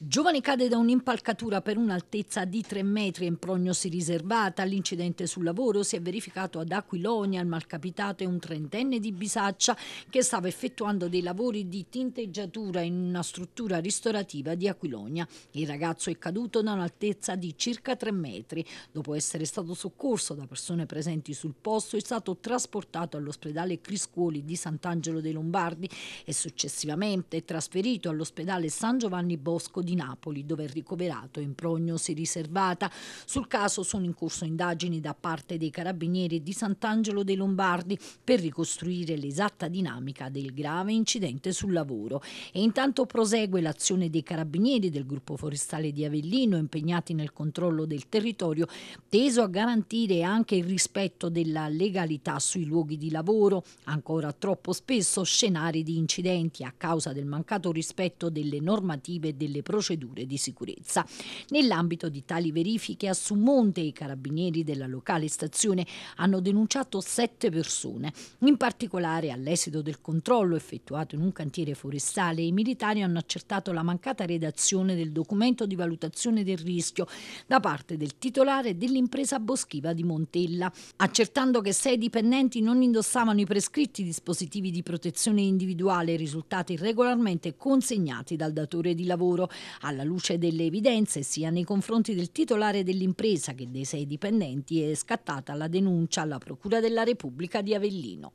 Giovane cade da un'impalcatura per un'altezza di 3 metri in prognosi riservata. L'incidente sul lavoro si è verificato ad Aquilonia. Il malcapitato è un trentenne di Bisaccia che stava effettuando dei lavori di tinteggiatura in una struttura ristorativa di Aquilonia. Il ragazzo è caduto da un'altezza di circa 3 metri. Dopo essere stato soccorso da persone presenti sul posto, è stato trasportato all'ospedale Criscuoli di Sant'Angelo dei Lombardi e successivamente trasferito all'ospedale San Giovanni Bosco di Napoli dove è ricoverato in prognosi riservata. Sul caso sono in corso indagini da parte dei carabinieri di Sant'Angelo dei Lombardi per ricostruire l'esatta dinamica del grave incidente sul lavoro. E intanto prosegue l'azione dei carabinieri del gruppo forestale di Avellino impegnati nel controllo del territorio teso a garantire anche il rispetto della legalità sui luoghi di lavoro, ancora troppo spesso scenari di incidenti a causa del mancato rispetto delle normative e delle protezioni procedure di sicurezza. Nell'ambito di tali verifiche a Summonte i carabinieri della locale stazione hanno denunciato sette persone. In particolare all'esito del controllo effettuato in un cantiere forestale i militari hanno accertato la mancata redazione del documento di valutazione del rischio da parte del titolare dell'impresa boschiva di Montella, accertando che sei dipendenti non indossavano i prescritti dispositivi di protezione individuale risultati regolarmente consegnati dal datore di lavoro, alla luce delle evidenze sia nei confronti del titolare dell'impresa che dei sei dipendenti è scattata la denuncia alla Procura della Repubblica di Avellino.